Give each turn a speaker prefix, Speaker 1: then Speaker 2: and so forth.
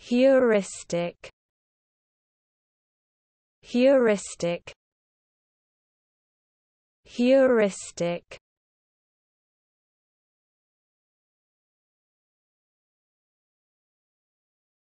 Speaker 1: heuristic heuristic heuristic